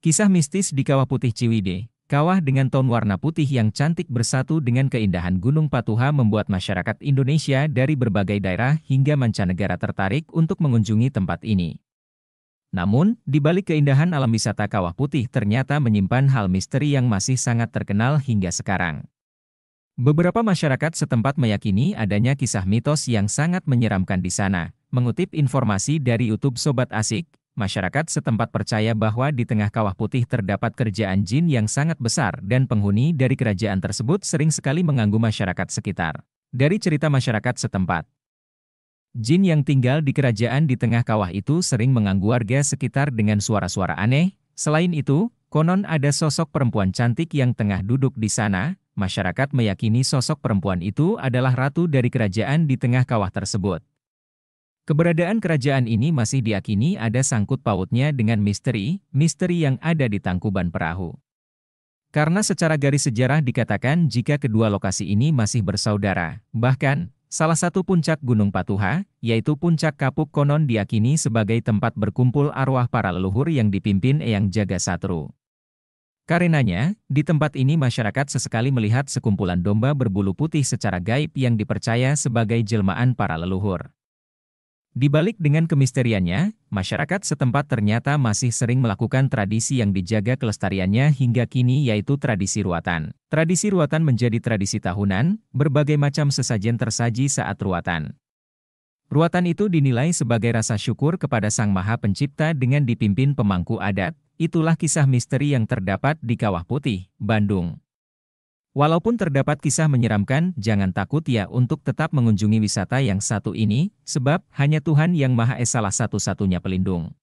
Kisah mistis di Kawah Putih Ciwide, kawah dengan ton warna putih yang cantik bersatu dengan keindahan Gunung Patuha membuat masyarakat Indonesia dari berbagai daerah hingga mancanegara tertarik untuk mengunjungi tempat ini. Namun, di balik keindahan alam wisata Kawah Putih ternyata menyimpan hal misteri yang masih sangat terkenal hingga sekarang. Beberapa masyarakat setempat meyakini adanya kisah mitos yang sangat menyeramkan di sana. Mengutip informasi dari YouTube Sobat Asik, Masyarakat setempat percaya bahwa di tengah kawah putih terdapat kerjaan jin yang sangat besar dan penghuni dari kerajaan tersebut sering sekali mengganggu masyarakat sekitar. Dari cerita masyarakat setempat, jin yang tinggal di kerajaan di tengah kawah itu sering mengganggu warga sekitar dengan suara-suara aneh. Selain itu, konon ada sosok perempuan cantik yang tengah duduk di sana. Masyarakat meyakini sosok perempuan itu adalah ratu dari kerajaan di tengah kawah tersebut. Keberadaan kerajaan ini masih diakini ada sangkut pautnya dengan misteri, misteri yang ada di tangkuban perahu. Karena secara garis sejarah dikatakan jika kedua lokasi ini masih bersaudara, bahkan, salah satu puncak Gunung Patuha, yaitu puncak Kapuk konon diakini sebagai tempat berkumpul arwah para leluhur yang dipimpin Eyang Jaga Satru. Karenanya, di tempat ini masyarakat sesekali melihat sekumpulan domba berbulu putih secara gaib yang dipercaya sebagai jelmaan para leluhur. Dibalik dengan kemisteriannya, masyarakat setempat ternyata masih sering melakukan tradisi yang dijaga kelestariannya hingga kini yaitu tradisi ruatan. Tradisi ruatan menjadi tradisi tahunan, berbagai macam sesajen tersaji saat ruatan. Ruatan itu dinilai sebagai rasa syukur kepada Sang Maha Pencipta dengan dipimpin pemangku adat, itulah kisah misteri yang terdapat di Kawah Putih, Bandung. Walaupun terdapat kisah menyeramkan, jangan takut ya untuk tetap mengunjungi wisata yang satu ini, sebab hanya Tuhan yang Maha Esa salah satu-satunya pelindung.